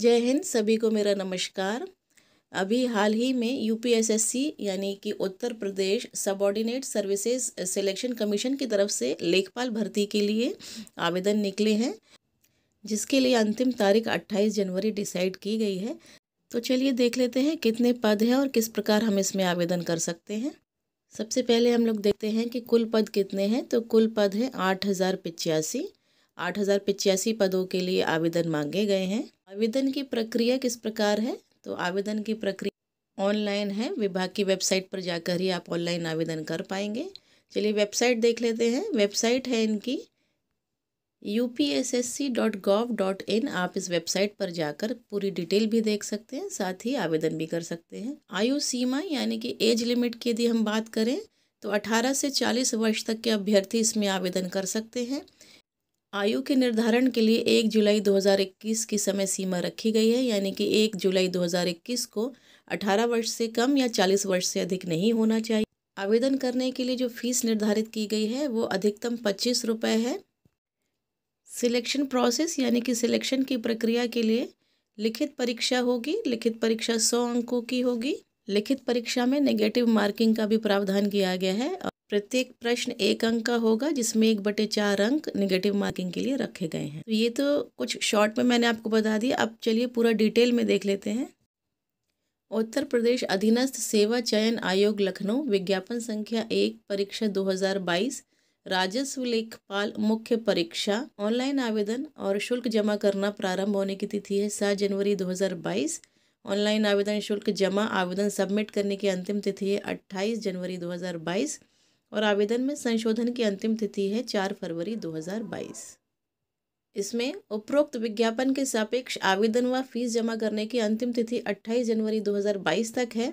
जय हिंद सभी को मेरा नमस्कार अभी हाल ही में यूपीएसएससी यानी कि Uttar Pradesh subordinate services selection commission की तरफ से लेखपाल भर्ती के लिए आवेदन निकले हैं जिसके लिए अंतिम तारीख 28 जनवरी डिसाइड की गई है तो चलिए देख लेते हैं कितने पद हैं और किस प्रकार हम इसमें आवेदन कर सकते हैं सबसे पहले हम लोग देखते हैं कि कुल पद कितने हैं तो कुल पद हैं आठ हज़ार पिचासी आठ हज़ार पदों के लिए आवेदन मांगे गए हैं आवेदन की प्रक्रिया किस प्रकार है तो आवेदन की प्रक्रिया ऑनलाइन है विभाग की वेबसाइट पर जाकर ही आप ऑनलाइन आवेदन कर पाएंगे चलिए वेबसाइट देख लेते हैं वेबसाइट है इनकी U P S S C dot gov dot in आप इस वेबसाइट पर जाकर पूरी डिटेल भी देख सकते हैं साथ ही आवेदन भी कर सकते हैं आयु सीमा यानी कि एज लिमिट की यदि हम बात करें तो 18 से 40 वर्ष तक के अभ्यर्थी इसमें आवेदन कर सकते हैं आयु के निर्धारण के लिए एक जुलाई 2021 की समय सीमा रखी गई है यानी कि एक जुलाई 2021 को 18 वर्ष से कम या 40 वर्ष से अधिक नहीं होना चाहिए आवेदन करने के लिए जो फीस निर्धारित की गई है वो अधिकतम पच्चीस रुपये है सिलेक्शन प्रोसेस यानी कि सिलेक्शन की प्रक्रिया के लिए लिखित परीक्षा होगी लिखित परीक्षा सौ अंकों की होगी लिखित परीक्षा में नेगेटिव मार्किंग का भी प्रावधान किया गया है प्रत्येक प्रश्न एक अंक का होगा जिसमें एक बटे चार अंक निगेटिव मार्किंग के लिए रखे गए हैं तो ये तो कुछ शॉर्ट में मैंने आपको बता दिया अब चलिए पूरा डिटेल में देख लेते हैं उत्तर प्रदेश अधीनस्थ सेवा चयन आयोग लखनऊ विज्ञापन संख्या एक परीक्षा 2022 राजस्व लेखपाल मुख्य परीक्षा ऑनलाइन आवेदन और शुल्क जमा करना प्रारंभ होने की तिथि है सात जनवरी 2022 ऑनलाइन आवेदन शुल्क जमा आवेदन सबमिट करने की अंतिम तिथि है अट्ठाईस जनवरी और आवेदन में संशोधन की अंतिम तिथि है चार फरवरी 2022 इसमें उपरोक्त विज्ञापन के सापेक्ष आवेदन व फीस जमा करने की अंतिम तिथि 28 जनवरी 2022 तक है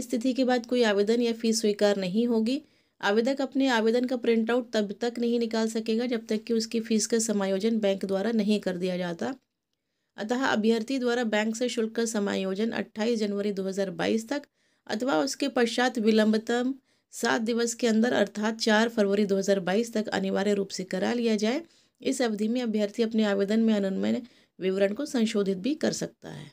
इस तिथि के बाद कोई आवेदन या फीस स्वीकार नहीं होगी आवेदक अपने आवेदन का प्रिंट आउट तब तक नहीं निकाल सकेगा जब तक कि उसकी फीस का समायोजन बैंक द्वारा नहीं कर दिया जाता अतः अभ्यर्थी द्वारा बैंक से शुल्क का समायोजन 28 जनवरी 2022 तक अथवा उसके पश्चात विलंबतम सात दिवस के अंदर अर्थात चार फरवरी 2022 तक अनिवार्य रूप से करा लिया जाए इस अवधि में अभ्यर्थी अपने आवेदन में अनुमय विवरण को संशोधित भी कर सकता है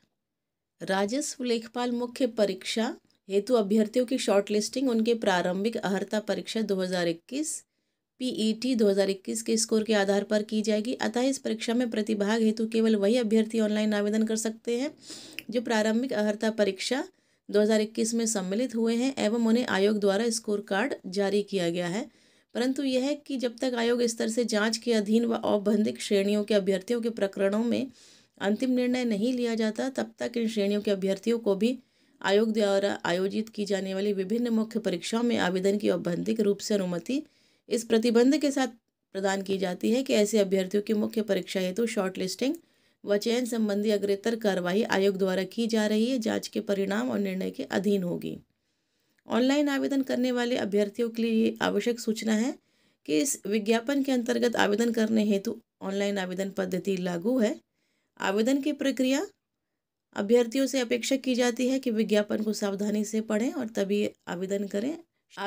राजस्व लेखपाल मुख्य परीक्षा हेतु अभ्यर्थियों की शॉर्टलिस्टिंग उनके प्रारंभिक अहर्ता परीक्षा 2021 पीईटी 2021 के स्कोर के आधार पर की जाएगी अतः इस परीक्षा में प्रतिभाग हेतु केवल वही अभ्यर्थी ऑनलाइन आवेदन कर सकते हैं जो प्रारंभिक अहर्ता परीक्षा 2021 में सम्मिलित हुए हैं एवं उन्हें आयोग द्वारा स्कोर कार्ड जारी किया गया है परंतु यह है कि जब तक आयोग स्तर से जांच के अधीन व औपबंधिक श्रेणियों के अभ्यर्थियों के प्रकरणों में अंतिम निर्णय नहीं लिया जाता तब तक इन श्रेणियों के अभ्यर्थियों को भी आयोग द्वारा आयोजित की जाने वाली विभिन्न मुख्य परीक्षाओं में आवेदन की औपबंधिक रूप से अनुमति इस प्रतिबंध के साथ प्रदान की जाती है कि ऐसे अभ्यर्थियों की मुख्य परीक्षा हेतु तो शॉर्ट लिस्टिंग व चयन संबंधी अग्रेतर कार्रवाई आयोग द्वारा की जा रही है जांच के परिणाम और निर्णय के अधीन होगी ऑनलाइन आवेदन करने वाले अभ्यर्थियों के लिए ये आवश्यक सूचना है कि इस विज्ञापन के अंतर्गत आवेदन करने हेतु ऑनलाइन आवेदन पद्धति लागू है आवेदन की प्रक्रिया अभ्यर्थियों से अपेक्षा की जाती है कि विज्ञापन को सावधानी से पढ़ें और तभी आवेदन करें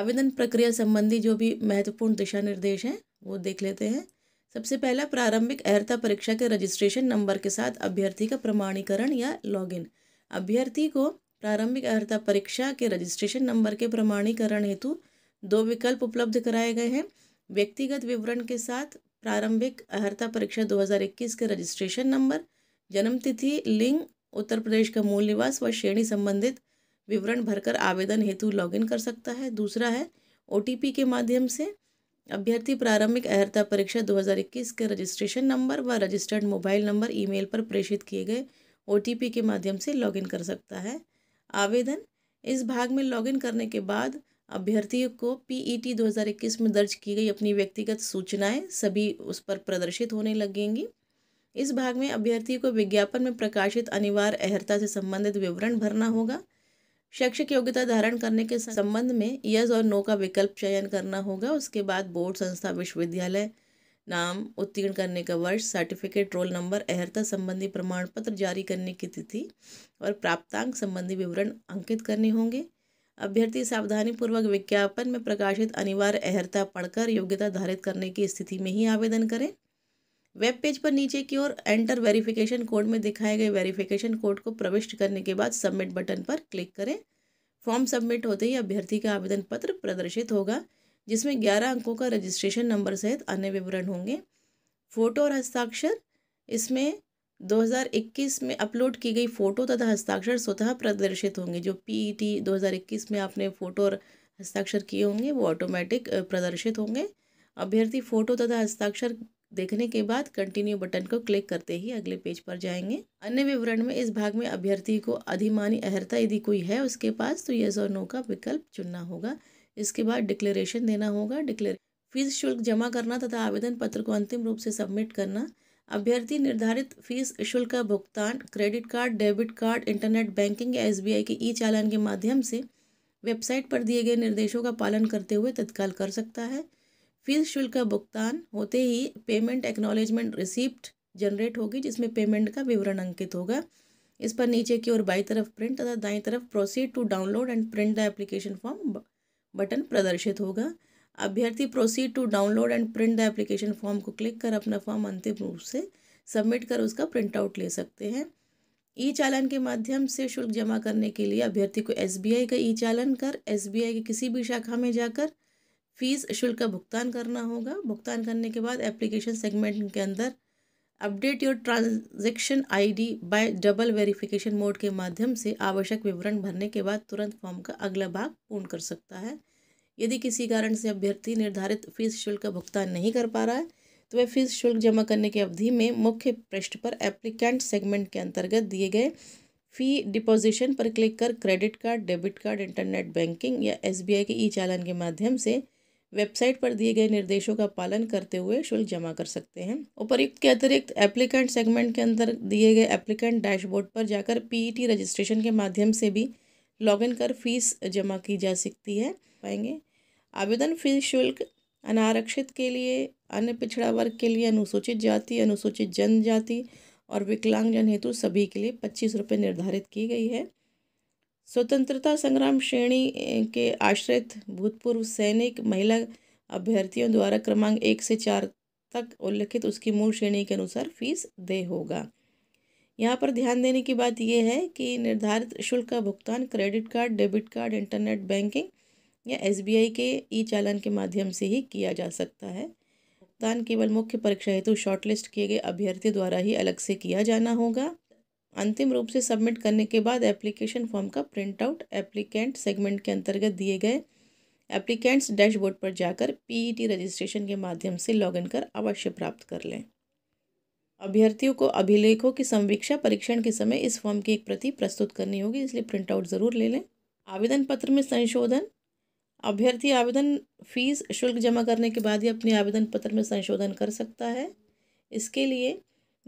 आवेदन प्रक्रिया संबंधी जो भी महत्वपूर्ण दिशा निर्देश हैं वो देख लेते हैं सबसे पहला प्रारंभिक अहर्ता परीक्षा के रजिस्ट्रेशन नंबर के साथ अभ्यर्थी का प्रमाणीकरण या लॉगिन अभ्यर्थी को प्रारंभिक अहर्ता परीक्षा के रजिस्ट्रेशन नंबर के प्रमाणीकरण हेतु दो विकल्प उपलब्ध कराए गए हैं व्यक्तिगत विवरण के साथ प्रारंभिक अहर्ता परीक्षा 2021 के रजिस्ट्रेशन नंबर जन्म तिथि लिंग उत्तर प्रदेश का मूल निवास व श्रेणी संबंधित विवरण भरकर आवेदन हेतु लॉगिन कर सकता है दूसरा है ओ के माध्यम से अभ्यर्थी प्रारंभिक अहर्ता परीक्षा 2021 के रजिस्ट्रेशन नंबर व रजिस्टर्ड मोबाइल नंबर ईमेल पर प्रेषित किए गए ओ के माध्यम से लॉगिन कर सकता है आवेदन इस भाग में लॉगिन करने के बाद अभ्यर्थी को पीईटी e 2021 में दर्ज की गई अपनी व्यक्तिगत सूचनाएं सभी उस पर प्रदर्शित होने लगेंगी इस भाग में अभ्यर्थी को विज्ञापन में प्रकाशित अनिवार्य अहर्ता से संबंधित विवरण भरना होगा शैक्षिक योग्यता धारण करने के संबंध में यस और नो का विकल्प चयन करना होगा उसके बाद बोर्ड संस्था विश्वविद्यालय नाम उत्तीर्ण करने का वर्ष सर्टिफिकेट रोल नंबर अहर्ता संबंधी प्रमाण पत्र जारी करने की तिथि और प्राप्तांक संबंधी विवरण अंकित करने होंगे अभ्यर्थी सावधानीपूर्वक विज्ञापन में प्रकाशित अनिवार्य अहर्ता पढ़कर योग्यता धारित करने की स्थिति में ही आवेदन करें वेब पेज पर नीचे की ओर एंटर वेरिफिकेशन कोड में दिखाए गए वेरिफिकेशन कोड को प्रविष्ट करने के बाद सबमिट बटन पर क्लिक करें फॉर्म सबमिट होते ही अभ्यर्थी का आवेदन पत्र प्रदर्शित होगा जिसमें ग्यारह अंकों का रजिस्ट्रेशन नंबर सहित अन्य विवरण होंगे फ़ोटो और हस्ताक्षर इसमें 2021 में अपलोड की गई फ़ोटो तथा हस्ताक्षर स्वतः प्रदर्शित होंगे जो पी e ई में आपने फ़ोटो और हस्ताक्षर किए होंगे वो ऑटोमेटिक प्रदर्शित होंगे अभ्यर्थी फ़ोटो तथा हस्ताक्षर देखने के बाद कंटिन्यू बटन को क्लिक करते ही अगले पेज पर जाएंगे अन्य विवरण में इस भाग में अभ्यर्थी को अधिमानी अहर्ता यदि कोई है उसके पास तो यस और नो का विकल्प चुनना होगा इसके बाद डिक्लेरेशन देना होगा डिक्लेर फीस शुल्क जमा करना तथा आवेदन पत्र को अंतिम रूप से सबमिट करना अभ्यर्थी निर्धारित फीस शुल्क का भुगतान credit card debit card internet banking या एस के ई चालान के माध्यम से वेबसाइट पर दिए गए निर्देशों का पालन करते हुए तत्काल कर सकता है फीस शुल्क का भुगतान होते ही पेमेंट एक्नॉलेजमेंट रिसिप्ट जनरेट होगी जिसमें पेमेंट का विवरण अंकित होगा इस पर नीचे की ओर बाई तरफ प्रिंट तथा दाई तरफ proceed to download and print the application form button प्रदर्शित होगा अभ्यर्थी proceed to download and print the application form को क्लिक कर अपना फॉर्म अंतिम रूप से सबमिट कर उसका प्रिंट आउट ले सकते हैं ई चालन के माध्यम से शुल्क जमा करने के लिए अभ्यर्थी को एसबीआई का ई चालन कर एसबीआई की किसी भी शाखा में जाकर फ़ीस शुल्क का भुगतान करना होगा भुगतान करने के बाद एप्लीकेशन सेगमेंट के अंदर update your transaction ID by double verification mode के माध्यम से आवश्यक विवरण भरने के बाद तुरंत फॉर्म का अगला भाग पूर्ण कर सकता है यदि किसी कारण से अभ्यर्थी निर्धारित फीस शुल्क का भुगतान नहीं कर पा रहा है तो वह फीस शुल्क जमा करने की अवधि में मुख्य पृष्ठ पर एप्लीकेंट सेगमेंट के अंतर्गत दिए गए फ़ी डिपोजिशन पर क्लिक कर credit card debit card internet banking या आई के ई चालान के माध्यम से वेबसाइट पर दिए गए निर्देशों का पालन करते हुए शुल्क जमा कर सकते हैं उपरयुक्त के अतिरिक्त एप्लीकेंट सेगमेंट के अंदर दिए गए एप्लीकेंट डैशबोर्ड पर जाकर पीईटी रजिस्ट्रेशन के माध्यम से भी लॉगिन कर फीस जमा की जा सकती है पाएंगे आवेदन फीस शुल्क अनारक्षित के लिए अन्य पिछड़ा वर्ग के लिए अनुसूचित जाति अनुसूचित जनजाति और विकलांगजन हेतु सभी के लिए पच्चीस रुपये निर्धारित की गई है स्वतंत्रता संग्राम श्रेणी के आश्रित भूतपूर्व सैनिक महिला अभ्यर्थियों द्वारा क्रमांक एक से चार तक उल्लिखित उसकी मूल श्रेणी के अनुसार फीस दे होगा यहाँ पर ध्यान देने की बात यह है कि निर्धारित शुल्क का भुगतान credit card debit card internet banking या एसबीआई के ई चालन के माध्यम से ही किया जा सकता है भुगतान केवल मुख्य परीक्षा हेतु शॉर्टलिस्ट किए गए अभ्यर्थी द्वारा ही अलग से किया जाना होगा अंतिम रूप से सबमिट करने के बाद एप्लीकेशन फॉर्म का प्रिंट आउट एप्लीकेंट सेगमेंट के अंतर्गत दिए गए एप्लीकेंट्स डैशबोर्ड पर जाकर पीईटी रजिस्ट्रेशन e के माध्यम से लॉगिन कर अवश्य प्राप्त कर लें अभ्यर्थियों को अभिलेखों की समीक्षा परीक्षण के समय इस फॉर्म की एक प्रति प्रस्तुत करनी होगी इसलिए प्रिंट आउट जरूर ले लें आवेदन पत्र में संशोधन अभ्यर्थी आवेदन फीस शुल्क जमा करने के बाद ही अपने आवेदन पत्र में संशोधन कर सकता है इसके लिए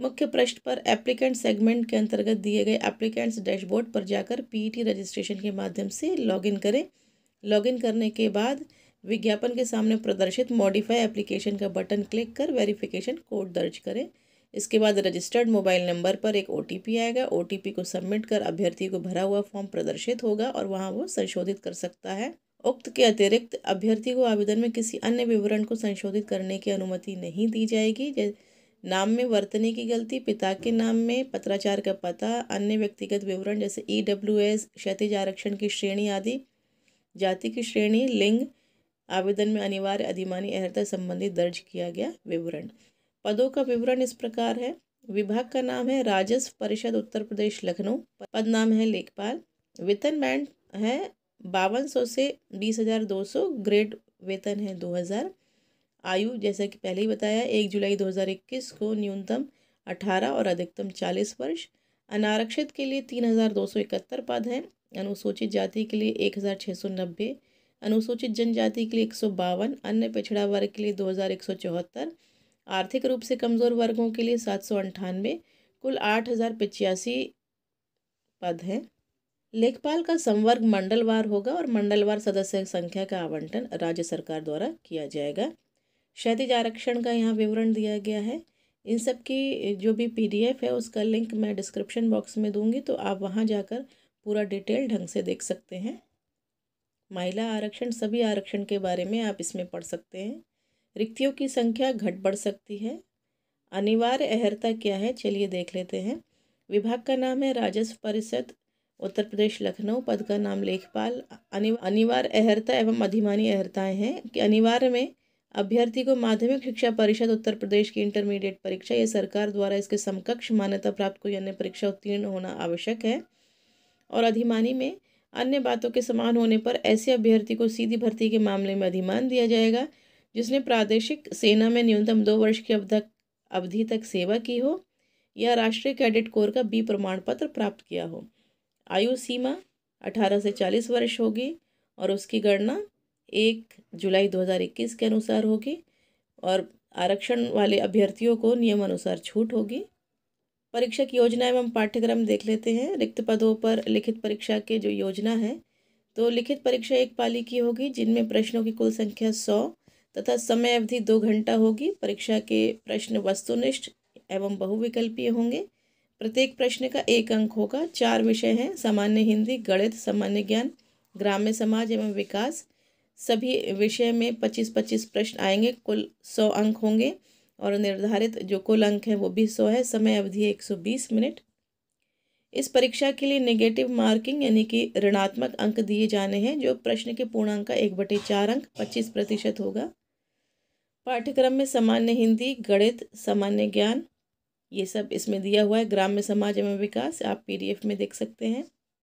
मुख्य पृष्ठ पर एप्लीकेंट सेगमेंट के अंतर्गत दिए गए एप्लीकेंट्स डैशबोर्ड पर जाकर पीईटी रजिस्ट्रेशन e के माध्यम से लॉगिन करें लॉगिन करने के बाद विज्ञापन के सामने प्रदर्शित मॉडिफाई एप्लीकेशन का बटन क्लिक कर वेरिफिकेशन कोड दर्ज करें इसके बाद रजिस्टर्ड मोबाइल नंबर पर एक ओ आएगा ओ को सबमिट कर अभ्यर्थी को भरा हुआ फॉर्म प्रदर्शित होगा और वहाँ वो संशोधित कर सकता है उक्त के अतिरिक्त अभ्यर्थी को आवेदन में किसी अन्य विवरण को संशोधित करने की अनुमति नहीं दी जाएगी नाम में वर्तने की गलती पिता के नाम में पत्राचार का पता अन्य व्यक्तिगत विवरण जैसे ई e डब्ल्यू एस क्षतिज आरक्षण की श्रेणी आदि जाति की श्रेणी लिंग आवेदन में अनिवार्य अधिमानी अहता संबंधी दर्ज किया गया विवरण पदों का विवरण इस प्रकार है विभाग का नाम है राजस्व परिषद उत्तर प्रदेश लखनऊ पद नाम है लेखपाल वेतन बैंड है बावन सौ से बीस हज़ार दो सौ ग्रेड वेतन है दो हज़ार आयु जैसा कि पहले ही बताया एक जुलाई 2021 को न्यूनतम 18 और अधिकतम 40 वर्ष अनारक्षित के लिए इकहत्तर पद हैं अनुसूचित जाति के लिए नब्बे अनुसूचित जनजाति के लिए एक अन्य पिछड़ा वर्ग के लिए दो आर्थिक रूप से कमज़ोर वर्गों के लिए सात कुल आठ हज़ार पचासी पद हैं लेखपाल का संवर्ग मंडलवार होगा और मंडलवार सदस्य संख्या का आवंटन राज्य सरकार द्वारा किया जाएगा क्षतिज आरक्षण का यहाँ विवरण दिया गया है इन सब की जो भी पीडीएफ है उसका लिंक मैं डिस्क्रिप्शन बॉक्स में दूंगी तो आप वहाँ जाकर पूरा डिटेल ढंग से देख सकते हैं महिला आरक्षण सभी आरक्षण के बारे में आप इसमें पढ़ सकते हैं रिक्तियों की संख्या घट बढ़ सकती है अनिवार्य अहर्ता क्या है चलिए देख लेते हैं विभाग का नाम है राजस्व परिषद उत्तर प्रदेश लखनऊ पद का नाम लेखपाल अनिवार्य अहर्ता एवं अधिमानी अहर्ताएँ हैं कि अनिवार्य में अभ्यर्थी को माध्यमिक शिक्षा परिषद उत्तर प्रदेश की इंटरमीडिएट परीक्षा या सरकार द्वारा इसके समकक्ष मान्यता प्राप्त कोई अन्य परीक्षा उत्तीर्ण होना आवश्यक है और अधिमानी में अन्य बातों के समान होने पर ऐसे अभ्यर्थी को सीधी भर्ती के मामले में अधिमान दिया जाएगा जिसने प्रादेशिक सेना में न्यूनतम दो वर्ष की अवधक अवधि तक सेवा की हो या राष्ट्रीय कैडेट कोर का बी प्रमाण पत्र प्राप्त किया हो आयु सीमा अठारह से चालीस वर्ष होगी और उसकी गणना एक जुलाई 2021 के अनुसार होगी और आरक्षण वाले अभ्यर्थियों को नियमानुसार छूट होगी परीक्षा की योजना एवं पाठ्यक्रम देख लेते हैं रिक्त पदों पर लिखित परीक्षा के जो योजना है तो लिखित परीक्षा एक पाली की होगी जिनमें प्रश्नों की कुल संख्या सौ तथा समय अवधि दो घंटा होगी परीक्षा के प्रश्न वस्तुनिष्ठ एवं बहुविकल्पीय होंगे प्रत्येक प्रश्न का एक अंक होगा चार विषय हैं सामान्य हिंदी गणित सामान्य ज्ञान ग्राम्य समाज एवं विकास सभी विषय में पच्चीस पच्चीस प्रश्न आएंगे कुल सौ अंक होंगे और निर्धारित जो कुल अंक है वो भी सौ है समय अवधि एक सौ बीस मिनट इस परीक्षा के लिए नेगेटिव मार्किंग यानी कि ऋणात्मक अंक दिए जाने हैं जो प्रश्न के पूर्णांक का एक बटे चार अंक पच्चीस प्रतिशत होगा पाठ्यक्रम में सामान्य हिंदी गणित सामान्य ज्ञान ये सब इसमें दिया हुआ है ग्राम्य समाज एवं विकास आप पी में देख सकते हैं